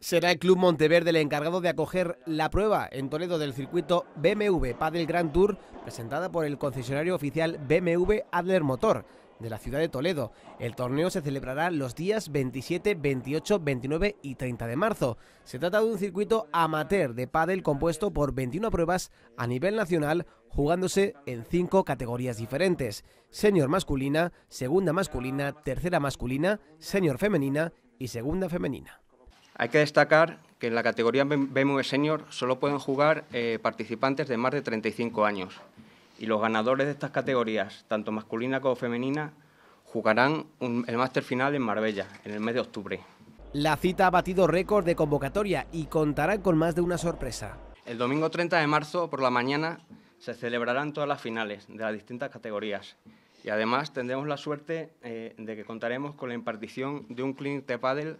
será el Club Monteverde el encargado de acoger la prueba en Toledo del circuito BMW Padel Grand Tour presentada por el concesionario oficial BMW Adler Motor de la ciudad de Toledo. El torneo se celebrará los días 27, 28, 29 y 30 de marzo. Se trata de un circuito amateur de pádel compuesto por 21 pruebas a nivel nacional jugándose en cinco categorías diferentes: senior masculina, segunda masculina, tercera masculina, senior femenina y segunda femenina. Hay que destacar que en la categoría BMW Senior solo pueden jugar eh, participantes de más de 35 años y los ganadores de estas categorías, tanto masculina como femenina, jugarán el máster final en Marbella en el mes de octubre. La cita ha batido récord de convocatoria y contarán con más de una sorpresa. El domingo 30 de marzo por la mañana se celebrarán todas las finales de las distintas categorías y además tendremos la suerte eh, de que contaremos con la impartición de un clinic de pádel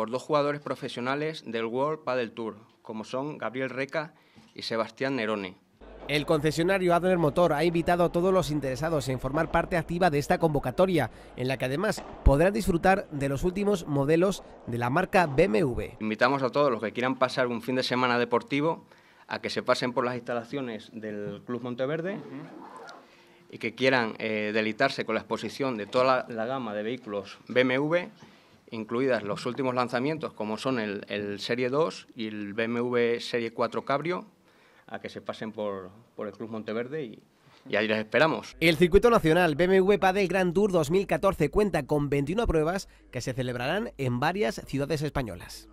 por dos jugadores profesionales del World Padel Tour, como son Gabriel Reca y Sebastián Nerone. El concesionario Adler Motor ha invitado a todos los interesados en formar parte activa de esta convocatoria, en la que además podrán disfrutar de los últimos modelos de la marca BMW. Invitamos a todos los que quieran pasar un fin de semana deportivo a que se pasen por las instalaciones del Club Monteverde y que quieran delitarse eh, deleitarse con la exposición de toda la gama de vehículos BMW incluidas los últimos lanzamientos como son el, Serie 2 y el BMW Serie 4 Cabrio, a que se pasen por, el Club Monteverde y, y ahí les esperamos. El circuito nacional BMW Padel Grand Tour 2014 cuenta con 21 pruebas que se celebrarán en varias ciudades españolas.